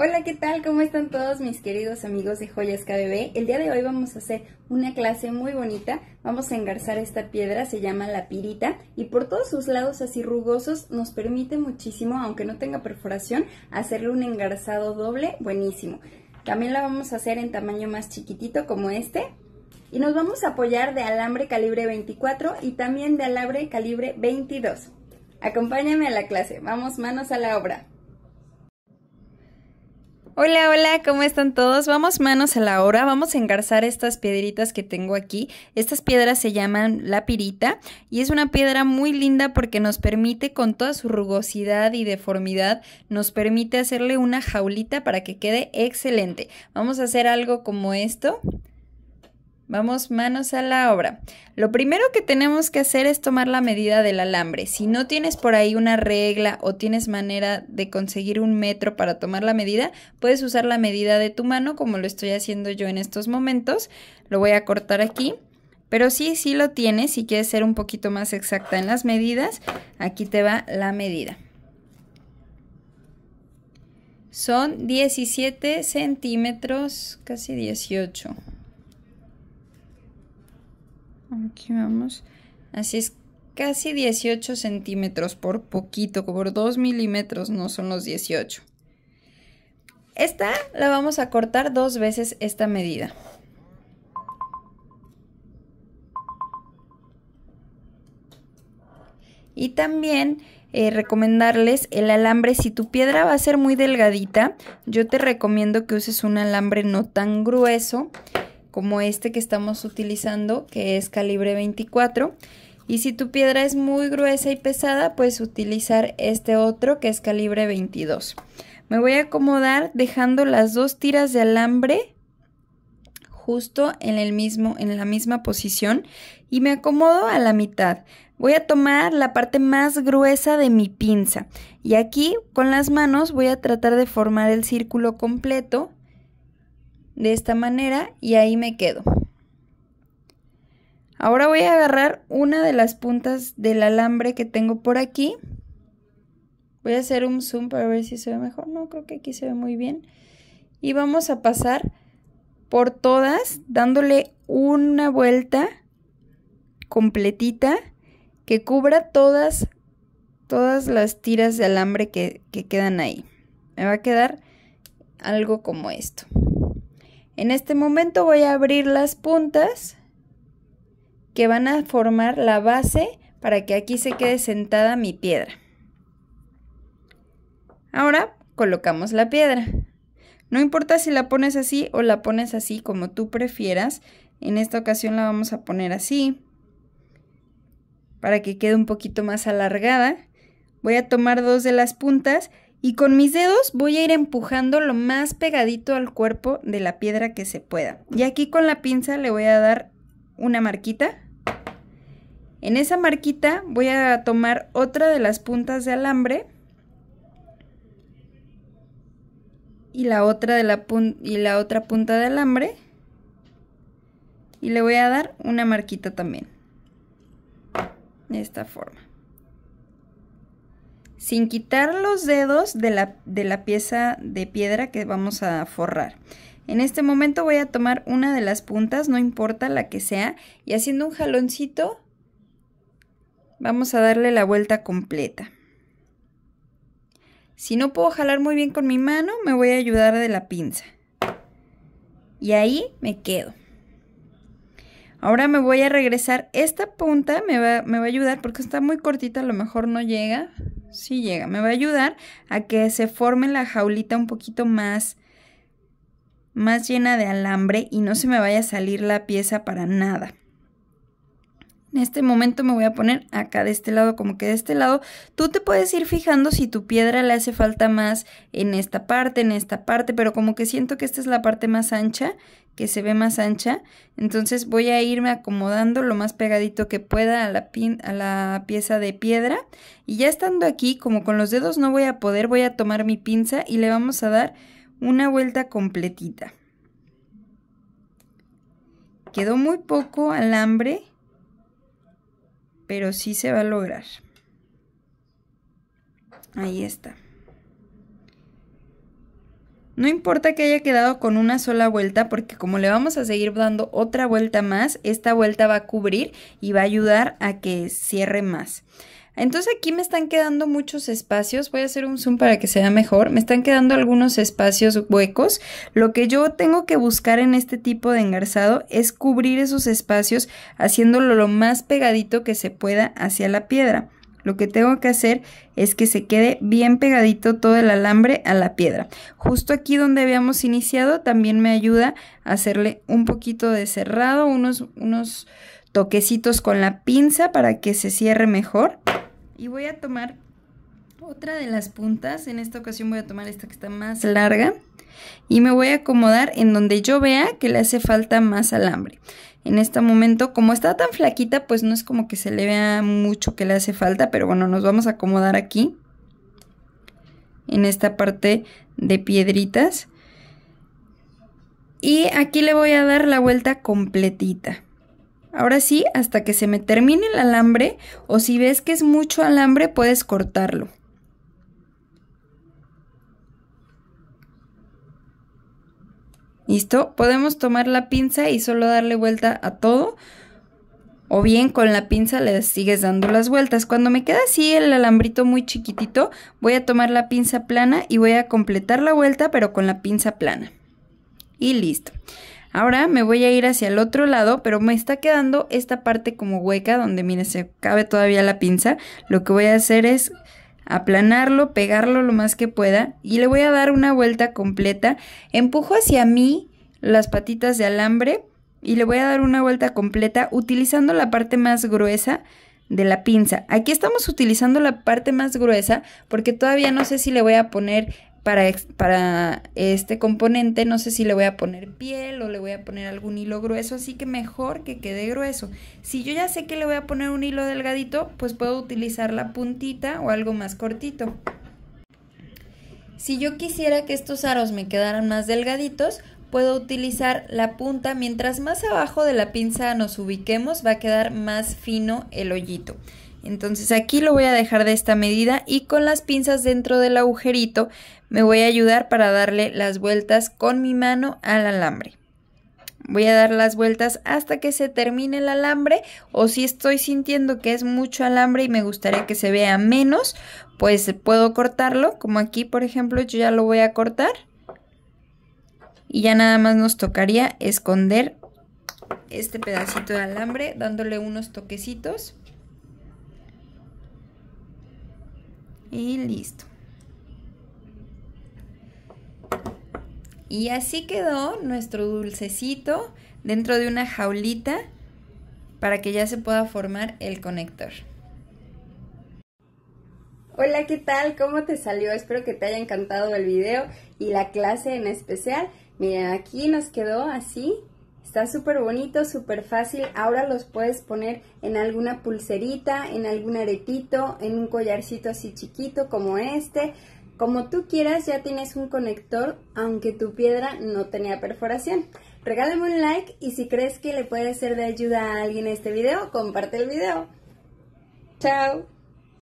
Hola, ¿qué tal? ¿Cómo están todos mis queridos amigos de Joyas KBB? El día de hoy vamos a hacer una clase muy bonita. Vamos a engarzar esta piedra, se llama la pirita, y por todos sus lados así rugosos nos permite muchísimo, aunque no tenga perforación, hacerle un engarzado doble buenísimo. También la vamos a hacer en tamaño más chiquitito como este. Y nos vamos a apoyar de alambre calibre 24 y también de alambre calibre 22. Acompáñame a la clase, vamos manos a la obra. Hola, hola, ¿cómo están todos? Vamos manos a la obra, vamos a engarzar estas piedritas que tengo aquí. Estas piedras se llaman la pirita y es una piedra muy linda porque nos permite con toda su rugosidad y deformidad, nos permite hacerle una jaulita para que quede excelente. Vamos a hacer algo como esto. Vamos manos a la obra. Lo primero que tenemos que hacer es tomar la medida del alambre. Si no tienes por ahí una regla o tienes manera de conseguir un metro para tomar la medida, puedes usar la medida de tu mano como lo estoy haciendo yo en estos momentos. Lo voy a cortar aquí. Pero sí, sí lo tienes. Si quieres ser un poquito más exacta en las medidas, aquí te va la medida. Son 17 centímetros, casi 18 Aquí vamos. Así es, casi 18 centímetros por poquito, por 2 milímetros, no son los 18. Esta la vamos a cortar dos veces esta medida. Y también eh, recomendarles el alambre, si tu piedra va a ser muy delgadita, yo te recomiendo que uses un alambre no tan grueso como este que estamos utilizando, que es calibre 24. Y si tu piedra es muy gruesa y pesada, puedes utilizar este otro que es calibre 22. Me voy a acomodar dejando las dos tiras de alambre justo en, el mismo, en la misma posición y me acomodo a la mitad. Voy a tomar la parte más gruesa de mi pinza y aquí con las manos voy a tratar de formar el círculo completo de esta manera y ahí me quedo. Ahora voy a agarrar una de las puntas del alambre que tengo por aquí. Voy a hacer un zoom para ver si se ve mejor. No, creo que aquí se ve muy bien. Y vamos a pasar por todas dándole una vuelta completita que cubra todas, todas las tiras de alambre que, que quedan ahí. Me va a quedar algo como esto. En este momento voy a abrir las puntas que van a formar la base para que aquí se quede sentada mi piedra. Ahora colocamos la piedra. No importa si la pones así o la pones así como tú prefieras. En esta ocasión la vamos a poner así para que quede un poquito más alargada. Voy a tomar dos de las puntas y con mis dedos voy a ir empujando lo más pegadito al cuerpo de la piedra que se pueda. Y aquí con la pinza le voy a dar una marquita. En esa marquita voy a tomar otra de las puntas de alambre y la otra, de la y la otra punta de alambre y le voy a dar una marquita también. De esta forma sin quitar los dedos de la, pieza de piedra que vamos a forrar. En este momento voy a tomar una de las puntas, no importa la que sea, y haciendo un jaloncito vamos a darle la vuelta completa. Si no puedo jalar muy bien con mi mano, me voy a ayudar de la pinza. Y ahí me quedo. Ahora me voy a regresar. Esta punta me va, me va a ayudar porque está muy cortita, a lo mejor no llega sí llega. Me va a ayudar a que se forme la jaulita un poquito más, más llena de alambre y no se me vaya a salir la pieza para nada. En este momento me voy a poner acá de este lado como que de este lado. Tú te puedes ir fijando si tu piedra le hace falta más en esta parte, en esta parte, pero como que siento que esta es la parte más ancha, que se ve más ancha. Entonces voy a irme acomodando lo más pegadito que pueda a la, pin a la pieza de piedra. Y ya estando aquí, como con los dedos no voy a poder, voy a tomar mi pinza y le vamos a dar una vuelta completita. Quedó muy poco alambre pero sí se va a lograr. Ahí está. No importa que haya quedado con una sola vuelta, porque como le vamos a seguir dando otra vuelta más, esta vuelta va a cubrir y va a ayudar a que cierre más. Entonces aquí me están quedando muchos espacios, voy a hacer un zoom para que sea mejor, me están quedando algunos espacios huecos. Lo que yo tengo que buscar en este tipo de engarzado es cubrir esos espacios haciéndolo lo más pegadito que se pueda hacia la piedra. Lo que tengo que hacer es que se quede bien pegadito todo el alambre a la piedra. Justo aquí donde habíamos iniciado también me ayuda a hacerle un poquito de cerrado, unos, unos toquecitos con la pinza para que se cierre mejor y voy a tomar otra de las puntas, en esta ocasión voy a tomar esta que está más larga y me voy a acomodar en donde yo vea que le hace falta más alambre. En este momento, como está tan flaquita, pues no es como que se le vea mucho que le hace falta, pero bueno, nos vamos a acomodar aquí en esta parte de piedritas y aquí le voy a dar la vuelta completita. Ahora sí, hasta que se me termine el alambre o si ves que es mucho alambre puedes cortarlo. ¿Listo? Podemos tomar la pinza y solo darle vuelta a todo. O bien con la pinza le sigues dando las vueltas. Cuando me queda así el alambrito muy chiquitito, voy a tomar la pinza plana y voy a completar la vuelta, pero con la pinza plana. Y listo. Ahora me voy a ir hacia el otro lado, pero me está quedando esta parte como hueca donde, mire, se cabe todavía la pinza. Lo que voy a hacer es aplanarlo, pegarlo lo más que pueda y le voy a dar una vuelta completa. Empujo hacia mí las patitas de alambre y le voy a dar una vuelta completa utilizando la parte más gruesa de la pinza. Aquí estamos utilizando la parte más gruesa porque todavía no sé si le voy a poner para, este componente no sé si le voy a poner piel o le voy a poner algún hilo grueso, así que mejor que quede grueso. Si yo ya sé que le voy a poner un hilo delgadito, pues puedo utilizar la puntita o algo más cortito. Si yo quisiera que estos aros me quedaran más delgaditos, puedo utilizar la punta. Mientras más abajo de la pinza nos ubiquemos, va a quedar más fino el hoyito. Entonces aquí lo voy a dejar de esta medida y con las pinzas dentro del agujerito me voy a ayudar para darle las vueltas con mi mano al alambre. Voy a dar las vueltas hasta que se termine el alambre o si estoy sintiendo que es mucho alambre y me gustaría que se vea menos, pues puedo cortarlo, como aquí por ejemplo yo ya lo voy a cortar y ya nada más nos tocaría esconder este pedacito de alambre dándole unos toquecitos. Y listo. Y así quedó nuestro dulcecito dentro de una jaulita para que ya se pueda formar el conector. Hola, ¿qué tal? ¿Cómo te salió? Espero que te haya encantado el video y la clase en especial. Miren, aquí nos quedó así Está súper bonito, súper fácil. Ahora los puedes poner en alguna pulserita, en algún aretito, en un collarcito así chiquito como este. Como tú quieras, ya tienes un conector, aunque tu piedra no tenía perforación. Regálame un like y si crees que le puede ser de ayuda a alguien este video, comparte el video. ¡Chao!